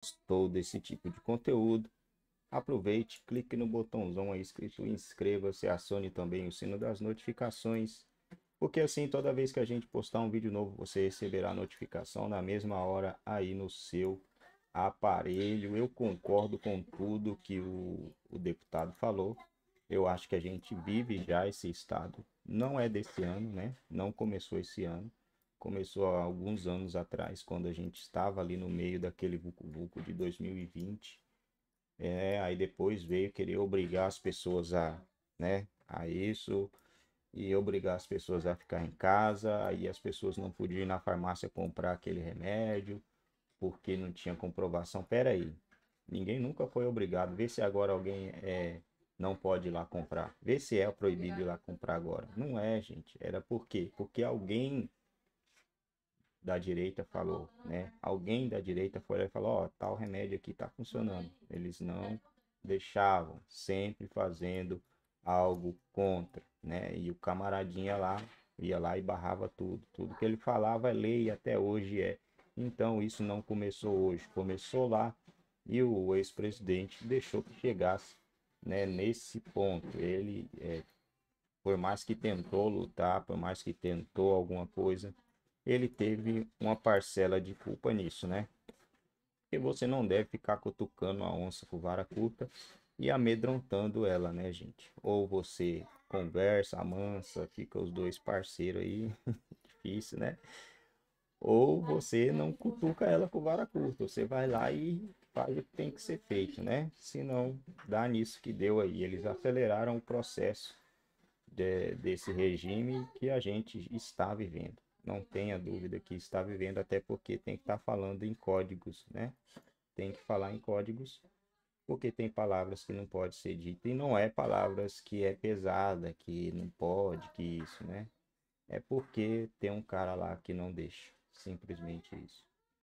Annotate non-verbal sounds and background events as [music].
gostou desse tipo de conteúdo, aproveite, clique no botãozão aí escrito inscreva-se, acione também o sino das notificações, porque assim toda vez que a gente postar um vídeo novo, você receberá notificação na mesma hora aí no seu aparelho. Eu concordo com tudo que o, o deputado falou. Eu acho que a gente vive já esse estado. Não é desse ano, né? Não começou esse ano começou há alguns anos atrás, quando a gente estava ali no meio daquele vucu-vucu de 2020. É, aí depois veio querer obrigar as pessoas a, né, a isso e obrigar as pessoas a ficar em casa, aí as pessoas não podiam ir na farmácia comprar aquele remédio porque não tinha comprovação. Pera aí, ninguém nunca foi obrigado. Vê se agora alguém é, não pode ir lá comprar. Vê se é proibido ir lá comprar agora. Não é, gente. Era por quê? Porque alguém da direita falou, né? Alguém da direita foi lá e falou, ó, oh, tal remédio aqui tá funcionando. Eles não deixavam, sempre fazendo algo contra, né? E o camaradinha lá ia lá e barrava tudo, tudo que ele falava é lei até hoje é. Então isso não começou hoje, começou lá e o ex-presidente deixou que chegasse, né, nesse ponto. Ele é, por mais que tentou lutar, por mais que tentou alguma coisa, ele teve uma parcela de culpa nisso, né? Porque você não deve ficar cutucando a onça com vara curta e amedrontando ela, né, gente? Ou você conversa, amansa, fica os dois parceiros aí, [laughs] difícil, né? Ou você não cutuca ela com vara curta, você vai lá e faz o que tem que ser feito, né? Senão dá nisso que deu aí. Eles aceleraram o processo de, desse regime que a gente está vivendo não tenha dúvida que está vivendo, até porque tem que estar tá falando em códigos, né? Tem que falar em códigos, porque tem palavras que não pode ser dita e não é palavras que é pesada, que não pode, que isso, né? É porque tem um cara lá que não deixa, simplesmente isso.